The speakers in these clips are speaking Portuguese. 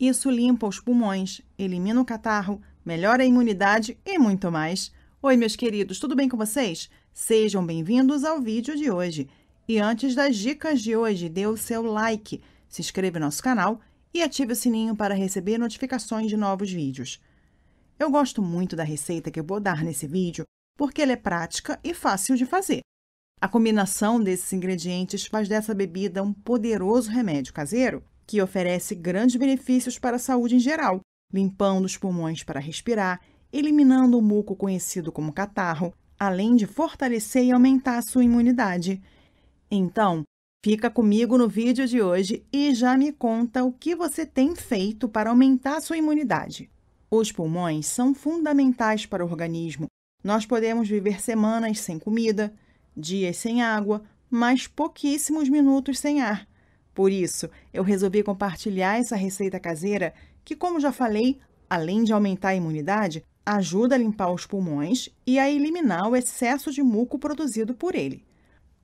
Isso limpa os pulmões, elimina o catarro, melhora a imunidade e muito mais. Oi, meus queridos, tudo bem com vocês? Sejam bem-vindos ao vídeo de hoje. E antes das dicas de hoje, dê o seu like, se inscreva no nosso canal e ative o sininho para receber notificações de novos vídeos. Eu gosto muito da receita que eu vou dar nesse vídeo porque ela é prática e fácil de fazer. A combinação desses ingredientes faz dessa bebida um poderoso remédio caseiro que oferece grandes benefícios para a saúde em geral, limpando os pulmões para respirar, eliminando o muco conhecido como catarro, além de fortalecer e aumentar a sua imunidade. Então, fica comigo no vídeo de hoje e já me conta o que você tem feito para aumentar a sua imunidade. Os pulmões são fundamentais para o organismo. Nós podemos viver semanas sem comida, dias sem água, mas pouquíssimos minutos sem ar. Por isso, eu resolvi compartilhar essa receita caseira que, como já falei, além de aumentar a imunidade, ajuda a limpar os pulmões e a eliminar o excesso de muco produzido por ele.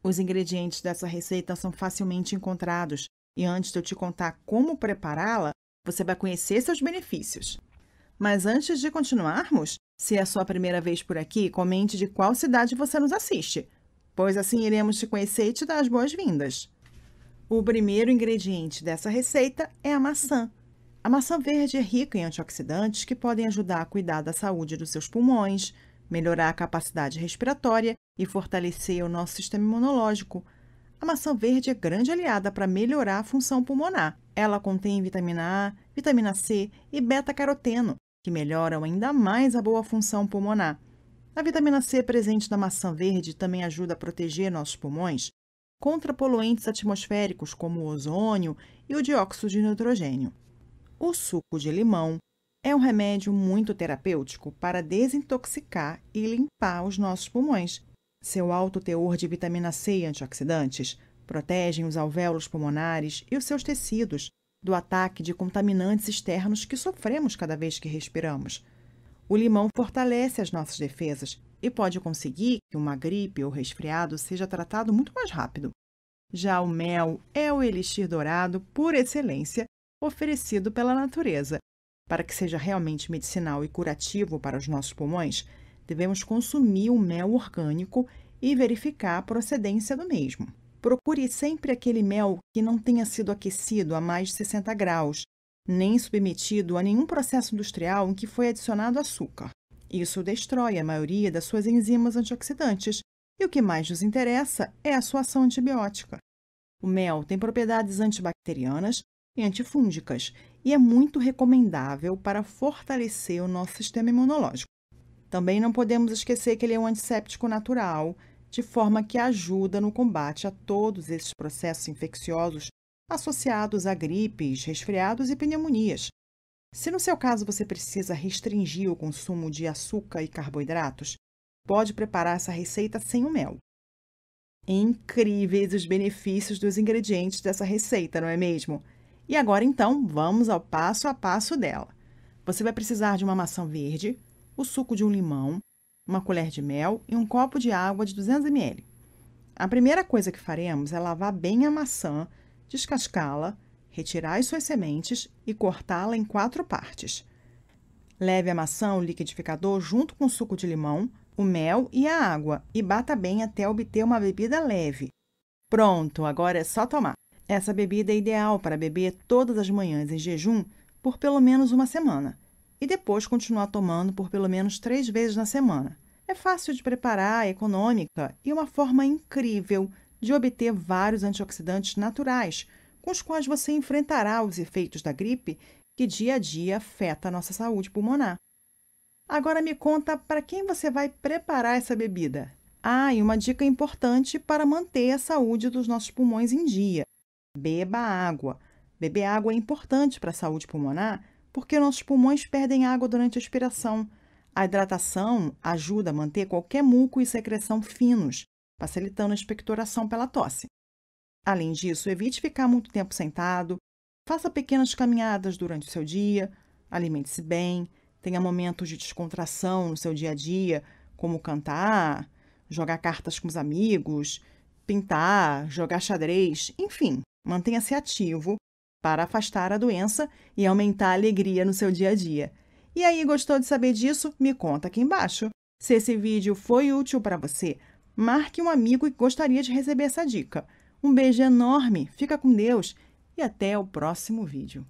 Os ingredientes dessa receita são facilmente encontrados e antes de eu te contar como prepará-la, você vai conhecer seus benefícios. Mas antes de continuarmos, se é a sua primeira vez por aqui, comente de qual cidade você nos assiste, pois assim iremos te conhecer e te dar as boas-vindas. O primeiro ingrediente dessa receita é a maçã. A maçã verde é rica em antioxidantes que podem ajudar a cuidar da saúde dos seus pulmões, melhorar a capacidade respiratória e fortalecer o nosso sistema imunológico. A maçã verde é grande aliada para melhorar a função pulmonar. Ela contém vitamina A, vitamina C e beta-caroteno, que melhoram ainda mais a boa função pulmonar. A vitamina C presente na maçã verde também ajuda a proteger nossos pulmões contra poluentes atmosféricos como o ozônio e o dióxido de nitrogênio. O suco de limão é um remédio muito terapêutico para desintoxicar e limpar os nossos pulmões. Seu alto teor de vitamina C e antioxidantes protegem os alvéolos pulmonares e os seus tecidos do ataque de contaminantes externos que sofremos cada vez que respiramos. O limão fortalece as nossas defesas e pode conseguir que uma gripe ou resfriado seja tratado muito mais rápido. Já o mel é o elixir dourado por excelência oferecido pela natureza. Para que seja realmente medicinal e curativo para os nossos pulmões, devemos consumir o mel orgânico e verificar a procedência do mesmo. Procure sempre aquele mel que não tenha sido aquecido a mais de 60 graus, nem submetido a nenhum processo industrial em que foi adicionado açúcar. Isso destrói a maioria das suas enzimas antioxidantes, e o que mais nos interessa é a sua ação antibiótica. O mel tem propriedades antibacterianas e antifúngicas e é muito recomendável para fortalecer o nosso sistema imunológico. Também não podemos esquecer que ele é um antisséptico natural, de forma que ajuda no combate a todos esses processos infecciosos associados a gripes, resfriados e pneumonias, se no seu caso você precisa restringir o consumo de açúcar e carboidratos, pode preparar essa receita sem o mel. É incríveis os benefícios dos ingredientes dessa receita, não é mesmo? E agora então, vamos ao passo a passo dela. Você vai precisar de uma maçã verde, o suco de um limão, uma colher de mel e um copo de água de 200 ml. A primeira coisa que faremos é lavar bem a maçã, descascá-la Retirai suas sementes e cortá-la em quatro partes. Leve a maçã ao liquidificador junto com o suco de limão, o mel e a água e bata bem até obter uma bebida leve. Pronto, agora é só tomar. Essa bebida é ideal para beber todas as manhãs em jejum por pelo menos uma semana e depois continuar tomando por pelo menos três vezes na semana. É fácil de preparar, é econômica e uma forma incrível de obter vários antioxidantes naturais com os quais você enfrentará os efeitos da gripe que dia a dia afeta a nossa saúde pulmonar. Agora me conta para quem você vai preparar essa bebida. Ah, e uma dica importante para manter a saúde dos nossos pulmões em dia: beba água. Beber água é importante para a saúde pulmonar porque nossos pulmões perdem água durante a expiração. A hidratação ajuda a manter qualquer muco e secreção finos, facilitando a expectoração pela tosse. Além disso, evite ficar muito tempo sentado, faça pequenas caminhadas durante o seu dia, alimente-se bem, tenha momentos de descontração no seu dia a dia, como cantar, jogar cartas com os amigos, pintar, jogar xadrez, enfim, mantenha-se ativo para afastar a doença e aumentar a alegria no seu dia a dia. E aí, gostou de saber disso? Me conta aqui embaixo. Se esse vídeo foi útil para você, marque um amigo que gostaria de receber essa dica. Um beijo enorme, fica com Deus e até o próximo vídeo.